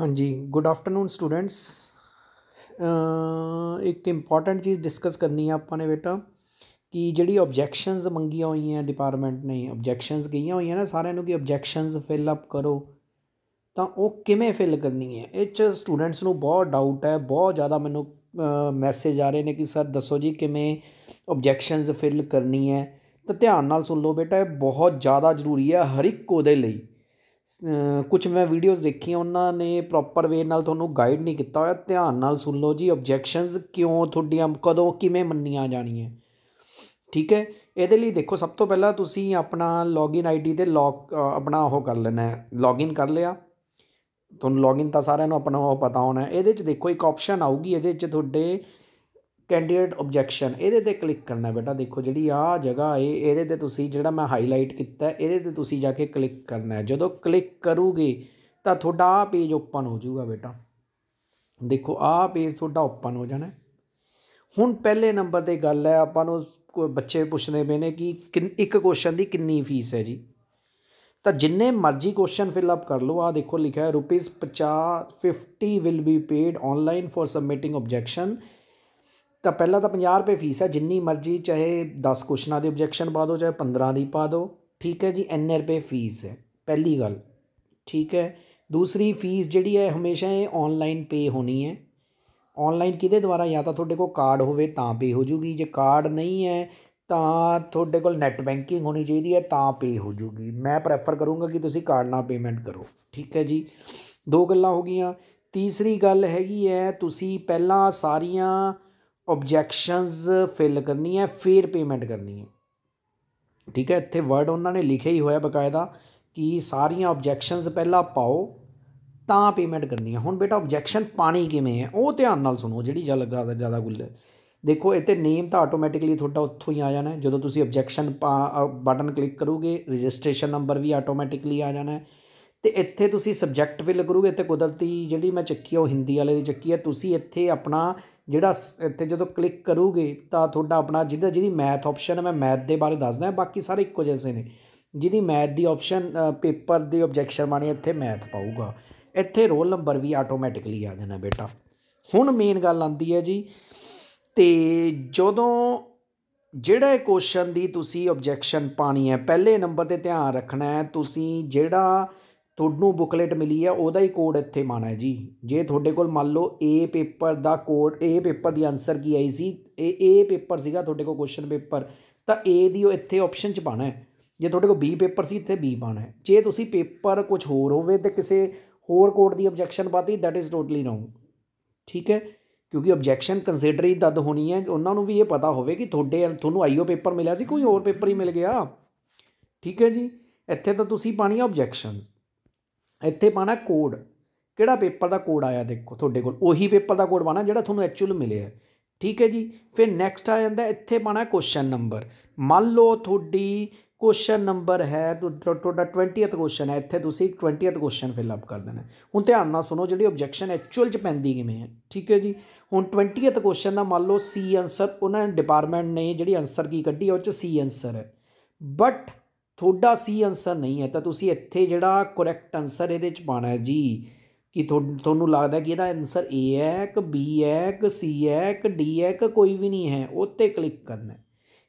ਹਾਂਜੀ good afternoon students ਇੱਕ important ਚੀਜ਼ ਡਿਸਕਸ ਕਰਨੀ ਆ ਆਪਾਂ ਨੇ ਬੇਟਾ ਕਿ ਜਿਹੜੀ ਆਬਜੈਕਸ਼ਨਸ ਮੰਗੀਆਂ ਹੋਈਆਂ ਡਿਪਾਰਟਮੈਂਟ ਨੇ ਆਬਜੈਕਸ਼ਨਸ ਗਈਆਂ ਹੋਈਆਂ ਨਾ ਸਾਰਿਆਂ ਨੂੰ ਕਿ ਆਬਜੈਕਸ਼ਨਸ ਫਿਲ ਅਪ ਕਰੋ ਤਾਂ ਉਹ ਕਿਵੇਂ ਫਿਲ ਕਰਨੀ ਹੈ ਇਹ ਚ ਸਟੂਡੈਂਟਸ ਨੂੰ ਬਹੁਤ ਡਾਊਟ ਹੈ ਬਹੁਤ ਜ਼ਿਆਦਾ ਮੈਨੂੰ ਮੈਸੇਜ ਆ ਰਹੇ ਨੇ ਕਿ ਸਰ ਦੱਸੋ ਜੀ ਕਿਵੇਂ ਆਬਜੈਕਸ਼ਨਸ ਫਿਲ ਕਰਨੀ ਹੈ ਤਾਂ ਧਿਆਨ ਨਾਲ ਸੁਣ ਲਓ ਬੇਟਾ ਇਹ ਬਹੁਤ ਜ਼ਿਆਦਾ ਜ਼ਰੂਰੀ ਹੈ ਹਰ ਇੱਕ ਉਹਦੇ ਲਈ ਕੁਝ ਮੈਂ ਵੀਡੀਓਜ਼ ਦੇਖੀਆਂ ਉਹਨਾਂ ਨੇ ਪ੍ਰੋਪਰ ਵੇ ਨਾਲ ਤੁਹਾਨੂੰ ਗਾਈਡ ਨਹੀਂ ਕੀਤਾ ਹੋਇਆ ਧਿਆਨ ਨਾਲ ਸੁਣ ਲਓ ਜੀ ਆਬਜੈਕਸ਼ਨਸ ਕਿਉਂ ਤੁਹਾਡੀਆਂ ਕਦੋਂ ਕਿਵੇਂ ਮੰਨੀਆਂ ਜਾਣੀਆਂ ਠੀਕ ਹੈ ਇਹਦੇ ਲਈ ਦੇਖੋ ਸਭ ਤੋਂ ਪਹਿਲਾਂ ਤੁਸੀਂ ਆਪਣਾ ਲੌਗਇਨ ਆਈਡੀ ਤੇ ਲੌਗ ਆਪਣਾ ਉਹ ਕਰ ਲੈਣਾ ਹੈ ਲੌਗਇਨ ਕਰ ਲਿਆ ਤੁਹਾਨੂੰ ਲੌਗਇਨ ਤਾਂ ਸਾਰਿਆਂ ਨੂੰ ਆਪਣਾ ਉਹ ਪਤਾ ਹੋਣਾ ਇਹਦੇ 'ਚ ਦੇਖੋ ਇੱਕ ਆਪਸ਼ਨ ਆਊਗੀ ਇਹਦੇ 'ਚ ਤੁਹਾਡੇ ਕੈਂਡੀਡੇਟ ਆਬਜੈਕਸ਼ਨ ਇਹਦੇ ਤੇ ਕਲਿੱਕ ਕਰਨਾ ਬੇਟਾ ਦੇਖੋ ਜਿਹੜੀ ਆ ਜਗ੍ਹਾ ਹੈ ਇਹਦੇ ਤੇ ਤੁਸੀਂ ਜਿਹੜਾ ਮੈਂ ਹਾਈਲਾਈਟ ਕੀਤਾ ਇਹਦੇ ਤੇ ਤੁਸੀਂ ਜਾ ਕੇ ਕਲਿੱਕ ਕਰਨਾ ਜਦੋਂ ਕਲਿੱਕ ਕਰੋਗੇ ਤਾਂ ਤੁਹਾਡਾ ਆ ਪੇਜ ਓਪਨ ਹੋ ਜਾਊਗਾ ਬੇਟਾ ਦੇਖੋ ਆ ਪੇਜ ਤੁਹਾਡਾ ਓਪਨ ਹੋ ਜਾਣਾ ਹੁਣ ਪਹਿਲੇ ਨੰਬਰ ਤੇ ਗੱਲ ਹੈ ਆਪਾਂ ਨੂੰ ਕੋਈ ਬੱਚੇ ਪੁੱਛਦੇ ਪਏ ਨੇ ਕਿ ਇੱਕ ਕੁਐਸਚਨ ਦੀ ਕਿੰਨੀ ਫੀਸ ਹੈ ਜੀ ਤਾਂ ਜਿੰਨੇ ਮਰਜ਼ੀ ਕੁਐਸਚਨ ਫਿਲ ਅਪ ਕਰ ਲਓ ਆ ਦੇਖੋ ਲਿਖਿਆ ਹੈ rupees 50 50 will be paid online for submitting objection ਤਾਂ ਪਹਿਲਾਂ ਤਾਂ 50 ਰੁਪਏ ਫੀਸ ਹੈ ਜਿੰਨੀ ਮਰਜ਼ੀ ਚਾਹੇ 10 ਕੁਸ਼ਨਾਂ ਦੀ ਆਬਜੈਕਸ਼ਨ ਪਾ ਦਿਓ ਚਾਹੇ 15 ਦੀ ਪਾ ਦਿਓ ਠੀਕ ਹੈ ਜੀ ਐਨ ਰੁਪਏ ਫੀਸ ਹੈ ਪਹਿਲੀ ਗੱਲ ਠੀਕ ਹੈ ਦੂਸਰੀ ਫੀਸ ਜਿਹੜੀ ਹੈ ਹਮੇਸ਼ਾ ਇਹ ਆਨਲਾਈਨ ਪੇ ਹੋਣੀ ਹੈ ਆਨਲਾਈਨ ਕਿਹਦੇ ਦੁਆਰਾ ਜਾਂ ਤਾਂ ਤੁਹਾਡੇ ਕੋਲ ਕਾਰਡ ਹੋਵੇ ਤਾਂ ਪੇ ਹੋ ਜੂਗੀ ਜੇ ਕਾਰਡ ਨਹੀਂ ਹੈ ਤਾਂ ਤੁਹਾਡੇ ਕੋਲ ਨੈਟ ਬੈਂਕਿੰਗ ਹੋਣੀ ਚਾਹੀਦੀ ਹੈ ਤਾਂ ਪੇ ਹੋ ਜੂਗੀ ਮੈਂ ਪ੍ਰੈਫਰ ਕਰੂੰਗਾ ਕਿ ਤੁਸੀਂ ਕਾਰਡ ਨਾਲ ਪੇਮੈਂਟ ਕਰੋ ਠੀਕ ਹੈ ਜੀ ਦੋ ਗੱਲਾਂ ਹੋ ਗਈਆਂ ਤੀਸਰੀ ਗੱਲ ਹੈਗੀ ਹੈ ਤੁਸੀਂ ਪਹਿਲਾਂ ਸਾਰੀਆਂ ਆਬਜੈਕਸ਼ਨਸ ਫਿਲ ਕਰਨੀ ਹੈ ਫਿਰ ਪੇਮੈਂਟ ਕਰਨੀ ਹੈ ਠੀਕ ਹੈ ਇੱਥੇ ਵਰਡ ਉਹਨਾਂ ਨੇ ਲਿਖਿਆ ਹੀ ਹੋਇਆ ਬਕਾਇਦਾ ਕਿ ਸਾਰੀਆਂ ਆਬਜੈਕਸ਼ਨਸ ਪਹਿਲਾਂ ਪਾਓ ਤਾਂ ਪੇਮੈਂਟ ਕਰਨੀ ਹੈ ਹੁਣ ਬੇਟਾ ਆਬਜੈਕਸ਼ਨ ਪਾਣੀ ਕਿਵੇਂ ਹੈ ਉਹ ਧਿਆਨ ਨਾਲ ਸੁਣੋ ਜਿਹੜੀ ਜਲ ਜ਼ਿਆਦਾ ਗੁੱਲ ਦੇਖੋ ਇੱਥੇ ਨੇਮ ਤਾਂ ਆਟੋਮੈਟਿਕਲੀ ਤੁਹਾਡਾ ਉੱਥੋਂ ਹੀ ਆ ਜਾਣਾ ਜਦੋਂ ਤੁਸੀਂ ਆਬਜੈਕਸ਼ਨ ਬਟਨ ਕਲਿੱਕ ਕਰੋਗੇ ਰਜਿਸਟ੍ਰੇਸ਼ਨ ਨੰਬਰ ਵੀ ਆਟੋਮੈਟਿਕਲੀ ਆ ਜਾਣਾ ਤੇ ਇੱਥੇ ਤੁਸੀਂ ਸਬਜੈਕਟ ਵੀ ਲਗਰੂਗੇ ਤੇ ਕੁਦਰਤੀ ਜਿਹੜੀ ਮੈਂ ਚੱਕੀ ਉਹ ਹਿੰਦੀ ਵਾਲੇ ਦੀ ਚੱਕੀ ਆ ਤੁਸੀਂ ਇੱਥੇ ਆਪਣਾ ਜਿਹੜਾ ਇੱਥੇ ਜਦੋਂ ਕਲਿੱਕ ਕਰੋਗੇ ਤਾਂ ਤੁਹਾਡਾ ਆਪਣਾ ਜਿਹਦਾ ਜਿਹਦੀ ਮੈਥ ਆਪਸ਼ਨ ਹੈ ਮੈਂ ਮੈਥ ਦੇ ਬਾਰੇ ਦੱਸਦਾ ਬਾਕੀ ਸਾਰੇ ਇੱਕੋ ਜਿਹੇ ਨੇ ਜਿਹਦੀ ਮੈਥ ਦੀ ਆਪਸ਼ਨ ਪੇਪਰ ਦੀ ਆਬਜੈਕਸ਼ਨ ਮਾਣੀ ਇੱਥੇ ਮੈਥ ਪਾਊਗਾ ਇੱਥੇ ਰੋਲ ਨੰਬਰ ਵੀ ਆਟੋਮੈਟਿਕਲੀ ਆ ਜਾਣਾ ਬੇਟਾ ਹੁਣ ਮੇਨ ਗੱਲ ਆਂਦੀ ਹੈ ਜੀ ਤੇ ਜਦੋਂ ਜਿਹੜਾ ਕੁਐਸਚਨ ਦੀ ਤੁਸੀਂ ਆਬਜੈਕਸ਼ਨ ਪਾਣੀ ਹੈ ਪਹਿਲੇ ਨੰਬਰ ਤੇ ਧਿਆਨ ਰੱਖਣਾ ਹੈ ਤੁਸੀਂ ਜਿਹੜਾ ਤੁਹਾਨੂੰ ਬੁਕਲੇਟ ਮਿਲੀ ਆ ਉਹਦਾ ਹੀ ਕੋਡ ਇੱਥੇ ਮਾਣਾ ਜੀ ਜੇ ਤੁਹਾਡੇ ਕੋਲ ਮੰਨ ਲਓ ਏ ਪੇਪਰ ਦਾ ਕੋਡ ਏ ਪੇਪਰ ਦੀ ਆਨਸਰ ਕੀ ਆਈ ਸੀ ਏ ਏ ਪੇਪਰ ਸੀਗਾ ਤੁਹਾਡੇ ਕੋਲ ਕੁਐਸਚਨ ਪੇਪਰ ਤਾਂ ਏ ਦੀ ਉਹ ਇੱਥੇ ਆਪਸ਼ਨ ਚ ਪਾਣਾ ਹੈ ਜੇ ਤੁਹਾਡੇ ਕੋਲ ਬੀ ਪੇਪਰ ਸੀ ਇੱਥੇ ਬੀ ਪਾਣਾ ਹੈ ਜੇ ਤੁਸੀਂ ਪੇਪਰ ਕੁਝ ਹੋਰ ਹੋਵੇ ਤੇ ਕਿਸੇ ਹੋਰ ਕੋਡ ਦੀ ਆਬਜੈਕਸ਼ਨ ਪਾਤੀ ਥੈਟ ਇਜ਼ ਟੋਟਲੀ ਰੋਂਗ ਠੀਕ ਹੈ ਕਿਉਂਕਿ ਆਬਜੈਕਸ਼ਨ ਕੰਸੀਡਰ ਹੀ ਤਦ ਹੋਣੀ ਹੈ ਉਹਨਾਂ ਨੂੰ ਵੀ ਇਹ ਪਤਾ ਹੋਵੇ ਕਿ ਤੁਹਾਡੇ ਤੁਹਾਨੂੰ ਆਈਓ ਪੇਪਰ ਮਿਲਿਆ ਸੀ ਕੋਈ ਹੋਰ ਪੇਪਰ ਹੀ ਮਿਲ ਗਿਆ ਠੀਕ ਹੈ ਜੀ ਇੱਥੇ ਤਾਂ ਤੁਸੀਂ ਪਾਣੀ ਆਬਜੈਕਸ਼ਨਸ ਇੱਥੇ ਪਾਣਾ ਕੋਡ ਕਿਹੜਾ ਪੇਪਰ ਦਾ ਕੋਡ ਆਇਆ ਦੇਖੋ ਤੁਹਾਡੇ ਕੋਲ ਉਹੀ ਪੇਪਰ ਦਾ ਕੋਡ ਪਾਣਾ ਜਿਹੜਾ ਤੁਹਾਨੂੰ ਐਕਚੁਅਲ ਮਿਲਿਆ ਠੀਕ ਹੈ ਜੀ ਫਿਰ ਨੈਕਸਟ ਆ ਜਾਂਦਾ ਇੱਥੇ ਪਾਣਾ ਕੁਐਸਚਨ ਨੰਬਰ ਮੰਨ ਲਓ ਤੁਹਾਡੀ ਕੁਐਸਚਨ ਨੰਬਰ ਹੈ ਤੁਹਾਡਾ 20th ਕੁਐਸਚਨ ਹੈ ਇੱਥੇ ਤੁਸੀਂ 20th ਕੁਐਸਚਨ ਫਿਲ ਅਪ ਕਰ ਦੇਣਾ ਹੁਣ ਧਿਆਨ ਨਾਲ ਸੁਣੋ ਜਿਹੜੀ ਆਬਜੈਕਸ਼ਨ ਐਕਚੁਅਲ ਚ ਪੈਂਦੀ ਕਿਵੇਂ ਹੈ ਠੀਕ ਹੈ ਜੀ ਹੁਣ 20th ਕੁਐਸਚਨ ਦਾ ਮੰਨ ਲਓ ਸੀ ਆਨਸਰ ਉਹਨਾਂ ਨੇ ਡਿਪਾਰਟਮੈਂਟ ਨੇ ਜਿਹੜੀ ਆਨਸਰ ਕੀ ਕੱਢੀ ਉਹ ਚ ਸੀ ਆਨਸਰ ਹੈ ਬਟ ਤੁਹਾਡਾ ਸੀ ਆਨਸਰ ਨਹੀਂ ਹੈ ਤਾਂ ਤੁਸੀਂ ਇੱਥੇ ਜਿਹੜਾ ਕਰੈਕਟ ਆਨਸਰ ਇਹਦੇ ਚ ਪਾਣਾ ਹੈ ਜੀ ਕਿ ਤੁਹਾਨੂੰ ਲੱਗਦਾ ਕਿ ਇਹਦਾ ਆਨਸਰ A ਹੈ ਕਿ B ਹੈ ਕਿ C ਹੈ ਕਿ D ਹੈ ਕਿ ਕੋਈ ਵੀ ਨਹੀਂ ਹੈ ਉੱਤੇ ਕਲਿੱਕ ਕਰਨਾ ਹੈ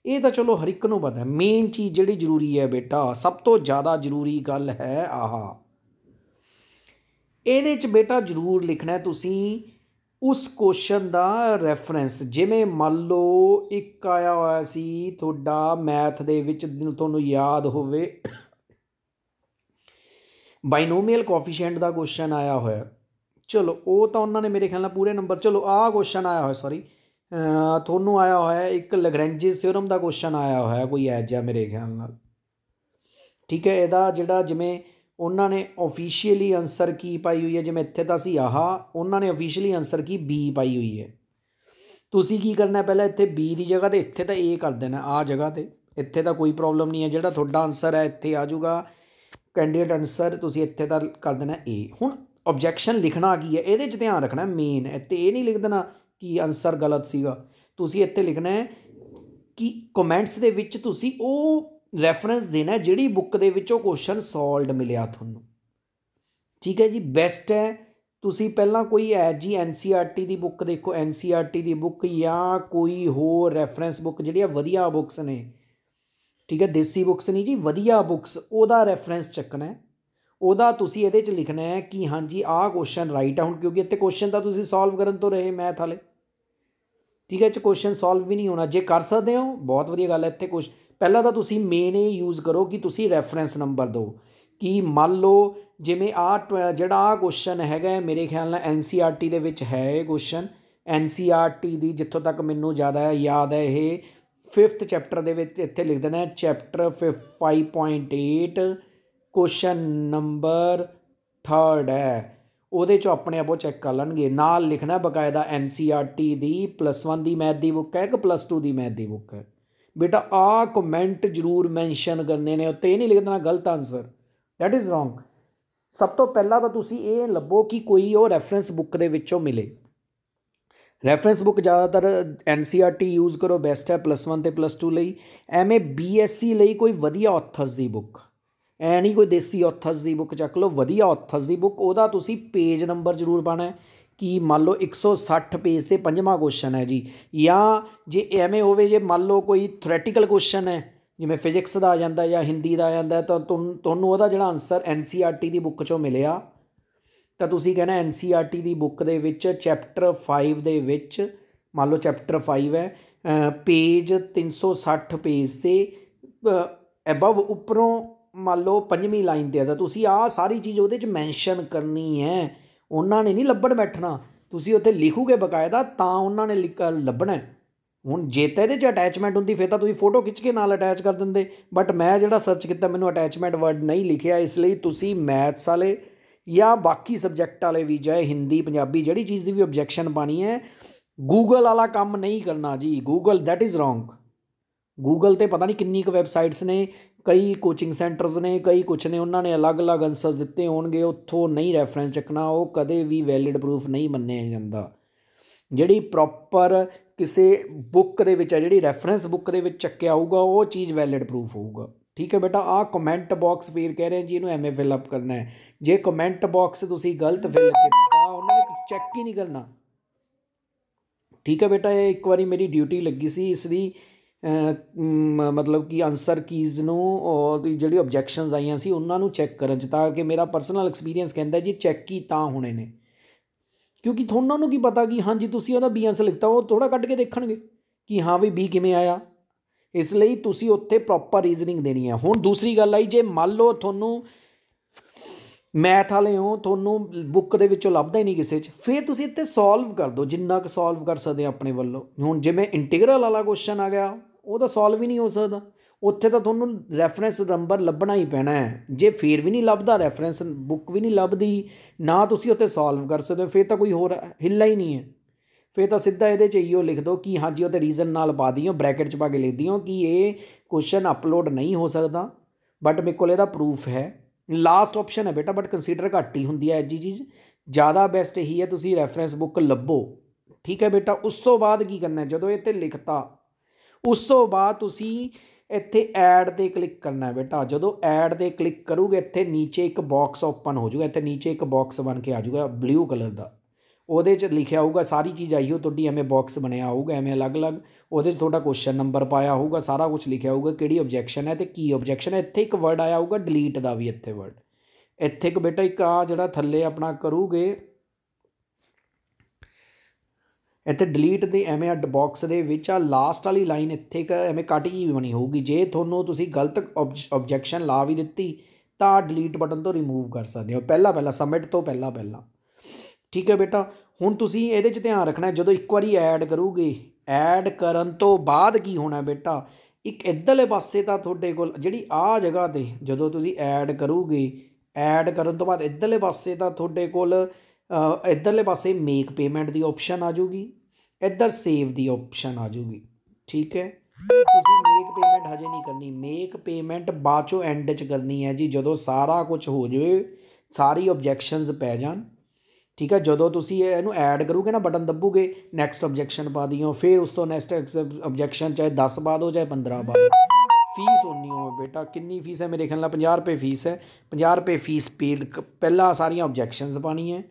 ਇਹ ਤਾਂ ਚਲੋ ਹਰ ਇੱਕ ਨੂੰ ਪਤਾ ਹੈ ਮੇਨ ਚੀਜ਼ ਜਿਹੜੀ ਜ਼ਰੂਰੀ ਹੈ ਬੇਟਾ ਸਭ ਤੋਂ ਜ਼ਿਆਦਾ ਜ਼ਰੂਰੀ ਗੱਲ ਹੈ ਆਹਾ ਇਹਦੇ ਚ ਬੇਟਾ ਜ਼ਰੂਰ ਲਿਖਣਾ ਤੁਸੀਂ ਉਸ ਕੁਐਸਚਨ ਦਾ ਰੈਫਰੈਂਸ ਜਿਵੇਂ ਮੰਨ ਲਓ ਇੱਕ ਆਇਆ ਹੋਇਆ ਸੀ ਤੁਹਾਡਾ ਮੈਥ ਦੇ ਵਿੱਚ ਤੁਹਾਨੂੰ ਯਾਦ ਹੋਵੇ ਬਾਈਨੋਮੀਅਲ ਕੋਫੀਸ਼ੀਐਂਟ ਦਾ ਕੁਐਸਚਨ ਆਇਆ ਹੋਇਆ ਚਲੋ ਉਹ ਤਾਂ ਉਹਨਾਂ ਨੇ ਮੇਰੇ ਖਿਆਲ ਨਾਲ ਪੂਰੇ ਨੰਬਰ ਚਲੋ ਆਹ ਕੁਐਸਚਨ ਆਇਆ ਹੋਇਆ ਸੌਰੀ ਤੁਹਾਨੂੰ ਆਇਆ ਹੋਇਆ ਇੱਕ ਲਗਰੈਂਜਸ ਥਿਓਰਮ ਦਾ ਕੁਐਸਚਨ ਆਇਆ ਹੋਇਆ ਕੋਈ ਐਜਾ ਮੇਰੇ ਖਿਆਲ ਨਾਲ ਠੀਕ ਹੈ ਇਹਦਾ ਜਿਹੜਾ ਜਿਵੇਂ ਉਹਨਾਂ ਨੇ ਆਫੀਸ਼ੀਅਲੀ ਆਨਸਰ ਕੀ ਪਾਈ ਹੋਈ ਹੈ ਜਿਵੇਂ ਇੱਥੇ ਤਾਂ ਸੀ ਆਹਾ ਉਹਨਾਂ ਨੇ ਆਫੀਸ਼ੀਅਲੀ ਆਨਸਰ ਕੀ ਬੀ ਪਾਈ ਹੋਈ ਹੈ ਤੁਸੀਂ ਕੀ ਕਰਨਾ ਪਹਿਲਾਂ ਇੱਥੇ ਬੀ ਦੀ ਜਗ੍ਹਾ ਤੇ ਇੱਥੇ ਤਾਂ ਏ ਕਰ ਦੇਣਾ ਆ ਜਗ੍ਹਾ ਤੇ ਇੱਥੇ ਤਾਂ ਕੋਈ ਪ੍ਰੋਬਲਮ ਨਹੀਂ ਹੈ ਜਿਹੜਾ ਤੁਹਾਡਾ ਆਨਸਰ ਹੈ ਇੱਥੇ ਆ ਜਾਊਗਾ ਕੈਂਡੀਡੇਟ ਆਨਸਰ ਤੁਸੀਂ ਇੱਥੇ ਤਾਂ ਕਰ ਦੇਣਾ ਏ ਹੁਣ ਆਬਜੈਕਸ਼ਨ ਲਿਖਣਾ ਕੀ ਹੈ ਇਹਦੇ 'ਚ ਧਿਆਨ ਰੱਖਣਾ ਮੇਨ ਇੱਥੇ ਇਹ ਨਹੀਂ ਲਿਖ ਦੇਣਾ ਕਿ ਆਨਸਰ ਗਲਤ ਸੀਗਾ ਤੁਸੀਂ ਇੱਥੇ ਲਿਖਣਾ ਹੈ ਕਿ ਕਮੈਂਟਸ ਦੇ ਵਿੱਚ ਤੁਸੀਂ ਉਹ ਰੈਫਰੈਂਸ ਦੇਣਾ ਜਿਹੜੀ ਬੁੱਕ ਦੇ ਵਿੱਚੋਂ ਕੁਐਸਚਨ ਸੋਲਡ ਮਿਲਿਆ ਤੁਹਾਨੂੰ ਠੀਕ ਹੈ ਜੀ ਬੈਸਟ ਹੈ ਤੁਸੀਂ ਪਹਿਲਾਂ ਕੋਈ ਐ ਜੀ ਐਨਸੀਆਰਟੀ e ਦੀ ਬੁੱਕ ਦੇਖੋ ਐਨਸੀਆਰਟੀ e ਦੀ ਬੁੱਕ ਜਾਂ ਕੋਈ ਹੋਰ ਰੈਫਰੈਂਸ ਬੁੱਕ ਜਿਹੜੀਆਂ ਵਧੀਆ ਬੁੱਕਸ ਨੇ ਠੀਕ ਹੈ ਦੇਸੀ ਬੁੱਕਸ ਨਹੀਂ ਜੀ ਵਧੀਆ ਬੁੱਕਸ ਉਹਦਾ ਰੈਫਰੈਂਸ ਚੱਕਣਾ ਹੈ ਉਹਦਾ ਤੁਸੀਂ ਇਹਦੇ 'ਚ ਲਿਖਣਾ ਹੈ ਕਿ ਹਾਂਜੀ ਆਹ ਕੁਐਸਚਨ ਰਾਈਟ ਆ ਹੁਣ ਕਿਉਂਕਿ ਇੱਥੇ ਕੁਐਸਚਨ ਤਾਂ ਤੁਸੀਂ ਸੋਲਵ ਕਰਨ ਤੋਂ ਰਹੇ ਮੈਥ ਵਾਲੇ ਠੀਕ ਹੈ ਚ ਕੁਐਸਚਨ ਸੋਲਵ ਵੀ ਨਹੀਂ ਹੋਣਾ ਜੇ ਕਰ ਸਕਦੇ ਹੋ ਬਹੁਤ ਵਧੀਆ ਗੱਲ ਹੈ ਇੱਥੇ ਕੁਝ ਪਹਿਲਾਂ ਤਾਂ ਤੁਸੀਂ ਮੇਨ ਇਹ ਯੂਜ਼ ਕਰੋ ਕਿ ਤੁਸੀਂ ਰੈਫਰੈਂਸ ਨੰਬਰ ਦਿਓ ਕਿ ਮੰਨ ਲਓ ਜਿਵੇਂ ਆ ਜਿਹੜਾ ਆ ਕੁਐਸਚਨ ਹੈਗਾ ਮੇਰੇ ਖਿਆਲ ਨਾਲ ਐਨਸੀਆਰਟੀ e ਦੇ ਵਿੱਚ ਹੈ ਇਹ ਕੁਐਸਚਨ ਐਨਸੀਆਰਟੀ e ਦੀ ਜਿੱਥੋਂ ਤੱਕ ਮੈਨੂੰ ਜ਼ਿਆਦਾ ਯਾਦ ਹੈ ਇਹ 5th ਚੈਪਟਰ ਦੇ ਵਿੱਚ ਇੱਥੇ ਲਿਖ ਦੇਣਾ ਹੈ ਚੈਪਟਰ 5.8 ਕੁਐਸਚਨ ਨੰਬਰ 3 ਹੈ ਉਹਦੇ ਚ ਆਪਣੇ ਆਪੋ ਚੈੱਕ ਕਰ ਲੈਣਗੇ ਨਾਲ ਲਿਖਣਾ ਬਕਾਇਦਾ ਐਨਸੀਆਰਟੀ e ਦੀ +1 ਦੀ ਮੈਥ ਦੀ ਬੁੱਕ ਹੈ ਕਿ +2 ਦੀ ਮੈਥ ਦੀ ਬੁੱਕ ਹੈ ਬੇਟਾ ਆ ਕਮੈਂਟ ਜ਼ਰੂਰ ਮੈਂਸ਼ਨ ਕਰਨੇ ਨੇ ਉੱਤੇ ਇਹ ਨਹੀਂ ਲਿਖ ਦੇਣਾ ਗਲਤ ਆਨਸਰ ਥੈਟ ਇਜ਼ ਰੋਂਗ ਸਭ ਤੋਂ ਪਹਿਲਾਂ ਤਾਂ ਤੁਸੀਂ ਇਹ ਲੱਭੋ ਕਿ ਕੋਈ ਉਹ ਰੈਫਰੈਂਸ ਬੁੱਕ ਦੇ ਵਿੱਚੋਂ ਮਿਲੇ ਰੈਫਰੈਂਸ ਬੁੱਕ ਜ਼ਿਆਦਾਤਰ ਐਨਸੀਆਰਟੀ ਯੂਜ਼ e ਕਰੋ ਬੈਸਟ ਹੈ ਪਲੱਸ 1 ਤੇ ਪਲੱਸ 2 ਲਈ ਐਵੇਂ ਬੀਐਸਸੀ ਲਈ ਕੋਈ ਵਧੀਆ ਆਥਰਸ ਦੀ ਬੁੱਕ ਐਨੀ ਕੋਈ ਦੇਸੀ ਆਥਰਸ ਦੀ ਬੁੱਕ ਚੱਕ ਲਓ ਵਧੀਆ ਆਥਰਸ ਦੀ ਬੁੱਕ ਉਹਦਾ ਤੁਸੀਂ ਪੇਜ ਨੰਬਰ ਜ਼ਰੂਰ ਪਾਣਾ ਹੈ ਕਿ ਮੰਨ ਲਓ 160 ਪੇਜ ਤੇ ਪੰਜਵਾਂ ਕੁਐਸਚਨ ਹੈ ਜੀ ਜਾਂ ਜੇ ਐਵੇਂ ਹੋਵੇ ਜੇ ਮੰਨ ਲਓ ਕੋਈ ਥਿਓਰੈਟੀਕਲ ਕੁਐਸਚਨ ਹੈ ਜਿਵੇਂ ਫਿਜ਼ਿਕਸ ਦਾ ਆ ਜਾਂਦਾ ਜਾਂ ਹਿੰਦੀ ਦਾ ਆ ਜਾਂਦਾ ਤਾਂ ਤੁਹਾਨੂੰ ਉਹਦਾ ਜਿਹੜਾ ਆਨਸਰ ਐਨਸੀਆਰਟੀ e ਦੀ ਬੁੱਕ ਚੋਂ ਮਿਲਿਆ ਤਾਂ ਤੁਸੀਂ ਕਹਿਣਾ ਐਨਸੀਆਰਟੀ e ਦੀ ਬੁੱਕ ਦੇ ਵਿੱਚ ਚੈਪਟਰ 5 ਦੇ ਵਿੱਚ ਮੰਨ ਲਓ ਚੈਪਟਰ 5 ਹੈ ਪੇਜ 360 ਪੇਜ ਤੇ ਅਬਵ ਉੱਪਰੋਂ ਮੰਨ ਲਓ ਪੰਜਵੀਂ ਲਾਈਨ ਤੇ ਆ ਤਾਂ ਤੁਸੀਂ ਆ ਸਾਰੀ ਚੀਜ਼ ਉਹਦੇ ਚ ਮੈਂਸ਼ਨ ਕਰਨੀ ਹੈ ਉਹਨਾਂ ਨੇ ਨਹੀਂ ਲੱਭਣ ਬੈਠਣਾ ਤੁਸੀਂ ਉੱਥੇ ਲਿਖੋਗੇ ਬਕਾਇਦਾ ਤਾਂ ਉਹਨਾਂ ਨੇ ਲੱਭਣਾ ਹੁਣ ਜੇ ਤਾਂ ਇਹਦੇ 'ਚ ਅਟੈਚਮੈਂਟ ਹੁੰਦੀ ਫਿਰ ਤਾਂ ਤੁਸੀਂ ਫੋਟੋ ਖਿੱਚ ਕੇ ਨਾਲ ਅਟੈਚ ਕਰ ਦਿੰਦੇ ਬਟ ਮੈਂ ਜਿਹੜਾ ਸਰਚ ਕੀਤਾ ਮੈਨੂੰ ਅਟੈਚਮੈਂਟ ਵਰਡ ਨਹੀਂ ਲਿਖਿਆ ਇਸ ਲਈ ਤੁਸੀਂ ਮੈਥਸ ਵਾਲੇ ਜਾਂ ਬਾਕੀ ਸਬਜੈਕਟ ਵਾਲੇ ਵੀ ਜਾਏ ਹਿੰਦੀ ਪੰਜਾਬੀ ਜਿਹੜੀ ਚੀਜ਼ ਦੀ ਵੀ ਆਬਜੈਕਸ਼ਨ ਪਾਣੀ ਹੈ ਗੂਗਲ ਵਾਲਾ ਕੰਮ ਨਹੀਂ ਕਰਨਾ ਜੀ Google that is wrong Google ਤੇ ਪਤਾ ਨਹੀਂ ਕਿੰਨੀ ਕੁ ਵੈਬਸਾਈਟਸ ਨੇ ਕਈ ਕੋਚਿੰਗ ਸੈਂਟਰਸ ਨੇ ਕਈ ਕੁਛ ਨੇ ਉਹਨਾਂ ਨੇ ਅਲੱਗ-ਅਲੱਗ ਅਨਸਰਸ ਦਿੱਤੇ ਹੋਣਗੇ ਉੱਥੋਂ ਨਹੀਂ ਰੈਫਰੈਂਸ ਚੱਕਣਾ ਉਹ ਕਦੇ ਵੀ ਵੈਲਿਡ ਪ੍ਰੂਫ ਨਹੀਂ ਮੰਨਿਆ ਜਾਂਦਾ ਜਿਹੜੀ ਪ੍ਰੋਪਰ ਕਿਸੇ ਬੁੱਕ ਦੇ ਵਿੱਚ ਹੈ ਜਿਹੜੀ ਰੈਫਰੈਂਸ ਬੁੱਕ ਦੇ ਵਿੱਚ ਚੱਕਿਆ ਹੋਊਗਾ ਉਹ ਚੀਜ਼ ਵੈਲਿਡ ਪ੍ਰੂਫ ਹੋਊਗਾ ਠੀਕ ਹੈ ਬੇਟਾ ਆ ਕਮੈਂਟ ਬਾਕਸ ਫੇਰ ਕਹਿ ਰਹੇ ਜੀ ਇਹਨੂੰ ਐਵੇਂ ਫਿਲ ਅਪ ਕਰਨਾ ਹੈ ਜੇ ਕਮੈਂਟ ਬਾਕਸ ਤੁਸੀਂ ਗਲਤ ਫਿਲ ਕੀਤਾ ਉਹਨਾਂ ਨੇ ਚੈੱਕ ਹੀ ਨਹੀਂ ਕਰਨਾ ਠੀਕ ਹੈ ਬੇਟਾ ਇਹ ਇੱਕ ਵਾਰੀ ਮੇਰੀ ਡਿਊਟੀ ਲੱਗੀ ਸੀ ਇਸ ਦੀ ਮਤਲਬ ਕਿ ਆਨਸਰ ਕੀਜ਼ ਨੂੰ ਔਰ ਜਿਹੜੀ ਆਬਜੈਕਸ਼ਨਸ ਆਈਆਂ ਸੀ ਉਹਨਾਂ ਨੂੰ ਚੈੱਕ ਕਰਨ 'ਚ ਤਾਂ ਕਿ ਮੇਰਾ ਪਰਸਨਲ ਐਕਸਪੀਰੀਅੰਸ ਕਹਿੰਦਾ ਜੀ ਚੈੱਕ ਕੀ ਤਾਂ ਹੋਣੇ ਨੇ ਕਿਉਂਕਿ ਤੁਹਾਨੂੰ ਨੂੰ ਕੀ ਪਤਾ ਕਿ ਹਾਂਜੀ ਤੁਸੀਂ ਉਹਦਾ ਬੀ ਆਨਸਰ ਲਿਖਤਾ ਉਹ ਥੋੜਾ ਕੱਢ ਕੇ ਦੇਖਣਗੇ ਕਿ ਹਾਂ ਵੀ ਬੀ ਕਿਵੇਂ ਆਇਆ ਇਸ ਲਈ ਤੁਸੀਂ ਉੱਥੇ ਪ੍ਰੋਪਰ ਰੀਜ਼ਨਿੰਗ ਦੇਣੀ ਹੈ ਹੁਣ ਦੂਸਰੀ ਗੱਲ ਆਈ ਜੇ ਮੰਨ ਲਓ ਤੁਹਾਨੂੰ ਮੈਥ ਵਾਲੇ ਹੋ ਤੁਹਾਨੂੰ ਬੁੱਕ ਦੇ ਵਿੱਚੋਂ ਲੱਭਦਾ ਹੀ ਨਹੀਂ ਕਿਸੇ 'ਚ ਫਿਰ ਤੁਸੀਂ ਇੱਥੇ ਸੋਲਵ ਕਰ ਦਿਓ ਜਿੰਨਾ ਕੁ ਸੋਲਵ ਕਰ ਸਕਦੇ ਆਪਣੇ ਵੱਲੋਂ ਹੁਣ ਜਿਵੇਂ ਇੰਟੀਗਰਲ ਵਾਲਾ ਕੁਐਸਚਨ ਆ ਗਿਆ ਉਹ ਤਾਂ ਸੋਲਵ ਹੀ ਨਹੀਂ ਹੋ ਸਕਦਾ ਉੱਥੇ ਤਾਂ ਤੁਹਾਨੂੰ ਰੈਫਰੈਂਸ ਨੰਬਰ ਲੱਭਣਾ ਹੀ ਪੈਣਾ ਹੈ ਜੇ ਫੇਰ ਵੀ ਨਹੀਂ ਲੱਭਦਾ ਰੈਫਰੈਂਸ ਬੁੱਕ ਵੀ ਨਹੀਂ ਲੱਭਦੀ ਨਾ ਤੁਸੀਂ ਉੱਥੇ ਸੋਲਵ ਕਰ ਸਕਦੇ ਫੇਰ ਤਾਂ ਕੋਈ ਹੋਰ ਹਿੱਲਾ ਹੀ ਨਹੀਂ ਹੈ ਫੇਰ ਤਾਂ ਸਿੱਧਾ ਇਹਦੇ ਚ ਇਹੋ ਲਿਖ ਦਿਓ ਕਿ ਹਾਂਜੀ ਉਹਦੇ ਰੀਜ਼ਨ ਨਾਲ ਪਾ ਦਿਓ ਬ੍ਰੈਕਟ ਚ ਪਾ ਕੇ ਲਿਖ ਦਿਓ ਕਿ ਇਹ ਕੁਐਸਚਨ ਅਪਲੋਡ ਨਹੀਂ ਹੋ ਸਕਦਾ ਬਟ ਮੇਰੇ ਕੋਲ ਇਹਦਾ ਪ੍ਰੂਫ ਹੈ ਲਾਸਟ ਆਪਸ਼ਨ ਹੈ ਬੇਟਾ ਬਟ ਕੰਸੀਡਰ ਘੱਟ ਹੀ ਹੁੰਦੀ ਹੈ ਜੀ ਚੀਜ਼ ਜ਼ਿਆਦਾ ਬੈਸਟ ਇਹੀ ਹੈ ਤੁਸੀਂ ਰੈਫਰੈਂਸ ਬੁੱਕ ਲੱਭੋ ਠੀਕ ਹੈ ਬੇਟਾ ਉਸ ਤੋਂ ਬਾਅਦ ਕੀ ਕਰਨਾ ਹੈ ਜਦੋਂ ਇਹ ਤੇ ਲਿਖਤਾ ਉਸ ਤੋਂ ਬਾਅਦ ਤੁਸੀਂ ਇੱਥੇ ਐਡ ਤੇ ਕਲਿੱਕ ਕਰਨਾ ਬੇਟਾ ਜਦੋਂ ਐਡ ਤੇ ਕਲਿੱਕ ਕਰੋਗੇ ਇੱਥੇ ਨੀਚੇ ਇੱਕ ਬਾਕਸ ਓਪਨ ਹੋ ਜਾਊਗਾ ਇੱਥੇ ਨੀਚੇ ਇੱਕ ਬਾਕਸ ਬਣ ਕੇ ਆ ਜਾਊਗਾ ਬਲੂ ਕਲਰ ਦਾ ਉਹਦੇ 'ਚ ਲਿਖਿਆ ਹੋਊਗਾ ਸਾਰੀ ਚੀਜ਼ ਆਈ ਹੋ ਤੁਹਾਡੀ ਐਵੇਂ ਬਾਕਸ ਬਣਿਆ ਹੋਊਗਾ ਐਵੇਂ ਅਲੱਗ-ਅਲੱਗ ਉਹਦੇ 'ਚ ਤੁਹਾਡਾ ਕੁਐਸਚਨ ਨੰਬਰ ਪਾਇਆ ਹੋਊਗਾ ਸਾਰਾ ਕੁਝ ਲਿਖਿਆ ਹੋਊਗਾ ਕਿਹੜੀ ਆਬਜੈਕਸ਼ਨ ਹੈ ਤੇ ਕੀ ਆਬਜੈਕਸ਼ਨ ਹੈ ਇੱਥੇ ਇੱਕ ਵਰਡ ਆਇਆ ਹੋਊਗਾ ਡਿਲੀਟ ਦਾ ਵੀ ਇੱਥੇ ਵਰਡ ਇੱਥੇ ਇੱਕ ਬੇਟਾ ਇੱਕ ਆ ਜਿਹੜਾ ਥੱਲੇ ਆਪਣਾ ਕਰੋਗੇ ਇੱਥੇ ਡਿਲੀਟ ਦੇ ਐਵੇਂ ਅੱਡ ਬਾਕਸ ਦੇ ਵਿੱਚ ਆ ਲਾਸਟ ਵਾਲੀ ਲਾਈਨ ਇੱਥੇ ਇੱਕ ਐਵੇਂ ਕੱਟ ਹੀ ਬਣੀ ਹੋਊਗੀ ਜੇ ਤੁਹਾਨੂੰ ਤੁਸੀਂ ਗਲਤ ਆਬਜੈਕਸ਼ਨ ਲਾ ਵੀ ਦਿੱਤੀ ਤਾਂ ਡਿਲੀਟ ਬਟਨ ਤੋਂ ਰਿਮੂਵ ਕਰ ਸਕਦੇ ਹੋ ਪਹਿਲਾ ਪਹਿਲਾ ਸਬਮਿਟ ਤੋਂ ਪਹਿਲਾ ਪਹਿਲਾ ਠੀਕ ਹੈ ਬੇਟਾ ਹੁਣ ਤੁਸੀਂ ਇਹਦੇ 'ਚ ਧਿਆਨ ਰੱਖਣਾ ਜਦੋਂ ਇੱਕ ਵਾਰੀ ਐਡ ਕਰੋਗੇ ਐਡ ਕਰਨ ਤੋਂ ਬਾਅਦ ਕੀ ਹੋਣਾ ਬੇਟਾ ਇੱਕ ਇਧਰਲੇ ਪਾਸੇ ਤਾਂ ਤੁਹਾਡੇ ਕੋਲ ਜਿਹੜੀ ਆ ਜਗ੍ਹਾ ਤੇ ਜਦੋਂ ਤੁਸੀਂ ਐਡ ਕਰੋਗੇ ਐਡ ਕਰਨ ਤੋਂ ਬਾਅਦ ਇਧਰਲੇ ਪਾਸੇ ਤਾਂ ਤੁਹਾਡੇ ਕੋਲ ਇਧਰਲੇ ਪਾਸੇ ਮੇਕ ਪੇਮੈਂਟ ਦੀ ਆਪਸ਼ਨ ਆ ਜਾਊਗੀ ਇੱਧਰ ਸੇਵ ਦੀ ਆਪਸ਼ਨ ਆ ਜਾਊਗੀ ਠੀਕ ਹੈ ਤੁਸੀਂ ਮੇਕ ਪੇਮੈਂਟ ਹਜੇ ਨਹੀਂ ਕਰਨੀ ਮੇਕ ਪੇਮੈਂਟ ਬਾਅਦ ਚੋਂ ਐਂਡ 'ਚ ਕਰਨੀ ਹੈ ਜੀ ਜਦੋਂ ਸਾਰਾ ਕੁਝ ਹੋ ਜਾਵੇ ਸਾਰੀ ਆਬਜੈਕਸ਼ਨਸ ਪੈ ਜਾਣ ਠੀਕ ਹੈ ਜਦੋਂ ਤੁਸੀਂ ਇਹਨੂੰ ਐਡ ਕਰੋਗੇ ਨਾ ਬਟਨ ਦੱਬੋਗੇ ਨੈਕਸਟ ਆਬਜੈਕਸ਼ਨ ਪਾ ਦਿਓ ਫਿਰ ਉਸ ਤੋਂ ਨੈਕਸਟ ਆਬਜੈਕਸ਼ਨ ਚਾਹੇ 10 ਬਾਅਦ ਹੋ ਜਾਏ 15 ਬਾਅਦ ਫੀਸ ਹੋਣੀ ਹੋ ਬੇਟਾ ਕਿੰਨੀ ਫੀਸ ਹੈ ਮੇਰੇ ਖਿਆਲ ਨਾਲ 50 ਰੁਪਏ ਫੀਸ ਹੈ 50 ਰੁਪਏ ਫੀਸ ਪਹਿਲਾਂ ਸਾਰੀਆਂ ਆਬਜੈਕਸ਼ਨਸ ਪਾਣੀ ਹੈ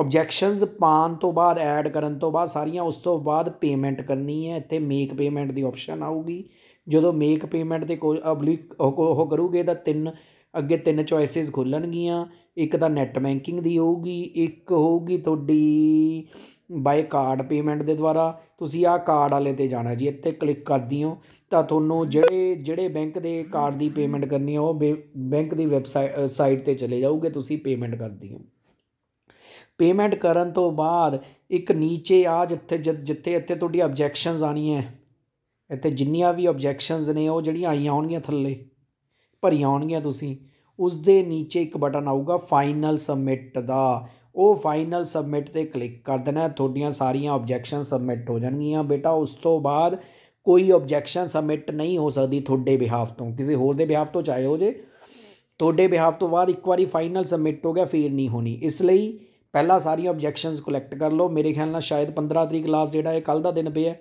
ਆਬਜੈਕਸ਼ਨਸ ਪਾਣ ਤੋਂ ਬਾਅਦ ਐਡ ਕਰਨ ਤੋਂ ਬਾਅਦ ਸਾਰੀਆਂ ਉਸ ਤੋਂ ਬਾਅਦ ਪੇਮੈਂਟ ਕਰਨੀ ਹੈ ਇੱਥੇ ਮੇਕ ਪੇਮੈਂਟ ਦੀ ਆਪਸ਼ਨ ਆਊਗੀ ਜਦੋਂ ਮੇਕ ਪੇਮੈਂਟ ਦੇ ਕੋਲ ਅਬਲਿਕ ਉਹ ਕਰੋਗੇ ਤਾਂ ਤਿੰਨ ਅੱਗੇ ਤਿੰਨ ਚੋਇਸਸ ਖੁੱਲਣਗੀਆਂ ਇੱਕ ਤਾਂ ਨੈਟ ਬੈਂਕਿੰਗ ਦੀ ਹੋਊਗੀ ਇੱਕ ਹੋਊਗੀ ਤੁਹਾਡੀ ਬਾਈ ਕਾਰਡ ਪੇਮੈਂਟ ਦੇ ਦੁਆਰਾ ਤੁਸੀਂ ਆਹ ਕਾਰਡ ਵਾਲੇ ਤੇ ਜਾਣਾ ਜੀ ਇੱਥੇ ਕਲਿੱਕ ਕਰਦੀ ਹਾਂ ਤਾਂ ਤੁਹਾਨੂੰ ਜਿਹੜੇ ਜਿਹੜੇ ਬੈਂਕ ਦੇ ਕਾਰਡ ਦੀ ਪੇਮੈਂਟ ਕਰਨੀ ਹੈ ਉਹ ਬੈਂਕ ਦੀ ਵੈਬਸਾਈਟ ਸਾਈਟ ਤੇ ਚਲੇ ਜਾਓਗੇ ਤੁਸੀਂ ਪੇਮੈਂਟ ਕਰਦੀ ਹਾਂ ਪੇਮੈਂਟ ਕਰਨ ਤੋਂ ਬਾਅਦ ਇੱਕ ਨੀਚੇ ਆ ਜਿੱਥੇ ਜਿੱਥੇ ਇੱਥੇ ਤੁਹਾਡੀ ਆਬਜੈਕਸ਼ਨਸ ਆਣੀਆਂ ਇੱਥੇ ਜਿੰਨੀਆਂ ਵੀ ਆਬਜੈਕਸ਼ਨਸ ਨੇ ਉਹ ਜਿਹੜੀਆਂ ਆਈਆਂ ਹੋਣਗੀਆਂ ਥੱਲੇ ਭਰੀਆਂ ਹੋਣਗੀਆਂ ਤੁਸੀਂ ਉਸ ਦੇ ਨੀਚੇ ਇੱਕ ਬਟਨ ਆਊਗਾ ਫਾਈਨਲ ਸਬਮਿਟ ਦਾ ਉਹ ਫਾਈਨਲ ਸਬਮਿਟ ਤੇ ਕਲਿੱਕ ਕਰ ਦੇਣਾ ਤੁਹਾਡੀਆਂ ਸਾਰੀਆਂ ਆਬਜੈਕਸ਼ਨ ਸਬਮਿਟ ਹੋ ਜਾਣਗੀਆਂ ਬੇਟਾ ਉਸ ਤੋਂ ਬਾਅਦ ਕੋਈ ਆਬਜੈਕਸ਼ਨ ਸਬਮਿਟ ਨਹੀਂ ਹੋ ਸਕਦੀ ਤੁਹਾਡੇ ਬਿਹਾਫ ਤੋਂ ਕਿਸੇ ਹੋਰ ਦੇ ਬਿਹਾਫ ਤੋਂ ਚਾਹੇ ਹੋ ਜੇ ਤੁਹਾਡੇ ਬਿਹਾਫ ਤੋਂ ਬਾਅਦ ਇੱਕ ਵਾਰੀ ਫਾਈਨਲ ਸਬਮਿਟ ਹੋ ਗਿਆ ਫੇਰ ਨਹੀਂ ਹੋਣੀ ਇਸ ਲਈ ਪਹਿਲਾਂ ਸਾਰੀਆਂ ਆਬਜੈਕਸ਼ਨਸ ਕਲੈਕਟ ਕਰ ਲਓ ਮੇਰੇ ਖਿਆਲ ਨਾਲ ਸ਼ਾਇਦ 15 ਤਰੀਕ ਲਾਸਟ ਜਿਹੜਾ ਹੈ ਕੱਲ ਦਾ ਦਿਨ ਪਿਆ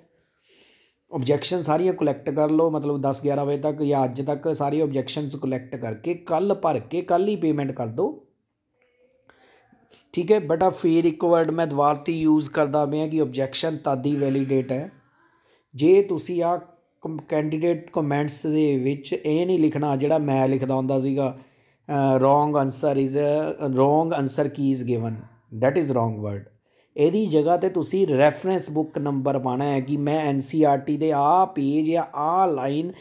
ਆਬਜੈਕਸ਼ਨ ਸਾਰੀਆਂ ਕਲੈਕਟ ਕਰ ਲਓ ਮਤਲਬ 10 11 ਵਜੇ ਤੱਕ ਜਾਂ ਅੱਜ ਤੱਕ ਸਾਰੀ ਆਬਜੈਕਸ਼ਨਸ ਕਲੈਕਟ ਕਰਕੇ ਕੱਲ ਭਰ ਕੇ ਕੱਲ ਹੀ ਪੇਮੈਂਟ ਕਰ ਦਿਓ ਠੀਕ ਹੈ ਬਟ ਆ ਫੇਰ ਇੱਕ ਵਰਡ ਮੈਂ ਦਵਾਰਤੀ ਯੂਜ਼ ਕਰਦਾ ਪਿਆ ਕਿ ਆਬਜੈਕਸ਼ਨ ਤਾਦੀ ਵੈਲੀਡੇਟ ਹੈ ਜੇ ਤੁਸੀਂ ਆ ਕੈਂਡੀਡੇਟ ਕਮੈਂਟਸ ਦੇ ਵਿੱਚ ਇਹ ਨਹੀਂ ਲਿਖਣਾ ਜਿਹੜਾ ਮੈਂ ਲਿਖਦਾ ਹੁੰਦਾ ਸੀਗਾ wrong answer is wrong answer ਕੀ is given that is wrong word ਇਹਦੀ ਜਗ੍ਹਾ ਤੇ ਤੁਸੀਂ ਰੈਫਰੈਂਸ ਬੁੱਕ ਨੰਬਰ ਪਾਣਾ ਹੈ ਕਿ ਮੈਂ ਐਨਸੀਆਰਟੀ e ਦੇ ਆ ਪੇਜ ਜਾਂ ਆ ਲਾਈਨ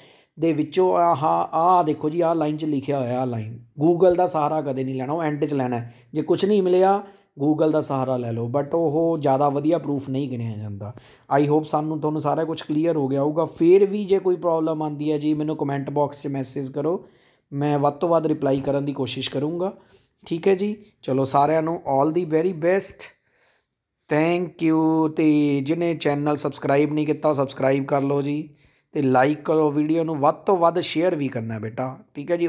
ਦੇ ਵਿੱਚੋਂ ਆਹ ਆ ਦੇਖੋ ਜੀ ਆ ਲਾਈਨ 'ਚ ਲਿਖਿਆ ਹੋਇਆ ਆ ਲਾਈਨ ਗੂਗਲ ਦਾ ਸਹਾਰਾ ਕਦੇ ਨਹੀਂ ਲੈਣਾ ਉਹ ਐਂਡ 'ਚ ਲੈਣਾ ਜੇ ਕੁਝ ਨਹੀਂ ਮਿਲਿਆ ਗੂਗਲ ਦਾ ਸਹਾਰਾ ਲੈ ਲਓ ਬਟ ਉਹ ਜ਼ਿਆਦਾ ਵਧੀਆ ਪ੍ਰੂਫ ਨਹੀਂ ਗਿਣਿਆ ਜਾਂਦਾ ਆਈ ਹੋਪ ਸਾਨੂੰ ਤੁਹਾਨੂੰ ਸਾਰਾ ਕੁਝ ਕਲੀਅਰ ਹੋ ਗਿਆ ਹੋਊਗਾ ਫੇਰ ਵੀ ਜੇ ਕੋਈ ਪ੍ਰੋਬਲਮ ਆਉਂਦੀ ਹੈ ਜੀ ਮੈਨੂੰ ਕਮੈਂਟ ਬਾਕਸ 'ਚ ਮੈਸੇਜ ਕਰੋ ਮੈਂ ਵੱਧ ਤੋਂ ਵੱਧ ਰਿਪਲਾਈ ਕਰਨ ਦੀ ਕੋਸ਼ਿਸ਼ ਕਰੂੰਗਾ ਠੀਕ ਹੈ ਜੀ ਚਲੋ ਸਾਰਿਆਂ ਨੂੰ 올 ਦੀ ਵੈਰੀ ਬੈਸਟ ਥੈਂਕ ਯੂ ਤੇ ਜਿਨੇ ਚੈਨਲ ਸਬਸਕ੍ਰਾਈਬ ਨਹੀਂ ਕੀਤਾ ਉਹ ਸਬਸਕ੍ਰਾਈਬ ਕਰ ਲਓ ਜੀ ਤੇ ਲਾਈਕ ਕਰੋ ਵੀਡੀਓ ਨੂੰ ਵੱਧ ਤੋਂ ਵੱਧ ਸ਼ੇਅਰ ਵੀ ਕਰਨਾ ਬੇਟਾ ਠੀਕ ਹੈ ਜੀ